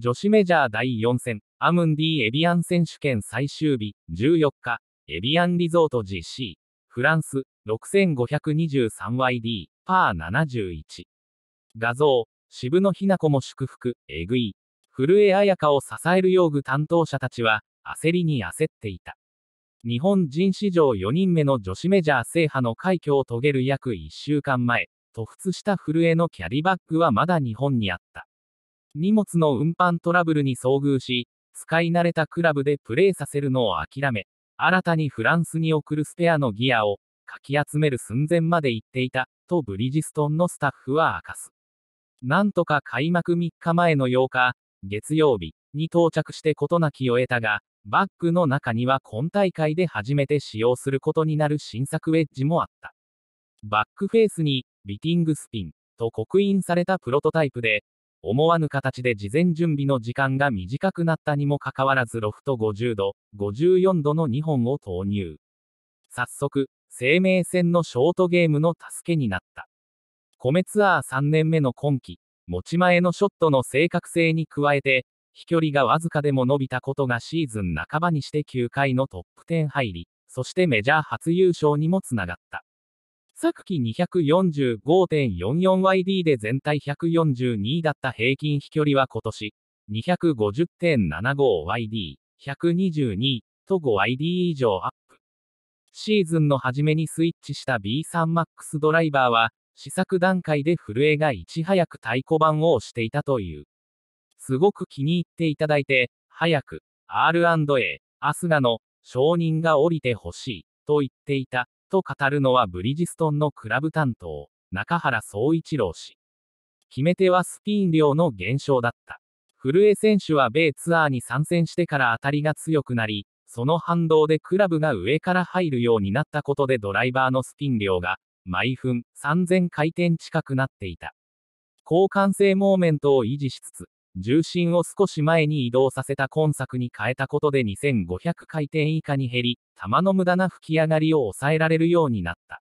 女子メジャー第4戦、アムンディ・エビアン選手権最終日、14日、エビアンリゾート GC、フランス、6523YD、パー71。画像、渋野日向子も祝福、えぐい。古江彩香を支える用具担当者たちは、焦りに焦っていた。日本人史上4人目の女子メジャー制覇の快挙を遂げる約1週間前、突出した古江のキャリバッグはまだ日本にあった。荷物の運搬トラブルに遭遇し、使い慣れたクラブでプレーさせるのを諦め、新たにフランスに送るスペアのギアをかき集める寸前まで行っていた、とブリヂストンのスタッフは明かす。なんとか開幕3日前の8日、月曜日に到着して事なきを得たが、バッグの中には今大会で初めて使用することになる新作ウェッジもあった。バックフェースに、ビティングスピン、と刻印されたプロトタイプで、思わぬ形で事前準備の時間が短くなったにもかかわらずロフト50度、54度の2本を投入。早速、生命線のショートゲームの助けになった。米ツアー3年目の今季、持ち前のショットの正確性に加えて、飛距離がわずかでも伸びたことがシーズン半ばにして9回のトップ10入り、そしてメジャー初優勝にもつながった。昨期 245.44YD で全体142位だった平均飛距離は今年 250.75YD、122と 5YD 以上アップ。シーズンの初めにスイッチした B3MAX ドライバーは、試作段階で震えがいち早く太鼓判を押していたという。すごく気に入っていただいて、早く、R&A、アスガの、承認が降りてほしい、と言っていた。と語るのはブリヂストンのクラブ担当、中原総一郎氏。決め手はスピン量の減少だった。古江選手は米ツアーに参戦してから当たりが強くなり、その反動でクラブが上から入るようになったことでドライバーのスピン量が、毎分3000回転近くなっていた。交換性モーメントを維持しつつ、重心を少し前に移動させた今作に変えたことで2500回転以下に減り、玉の無駄な吹き上がりを抑えられるようになった。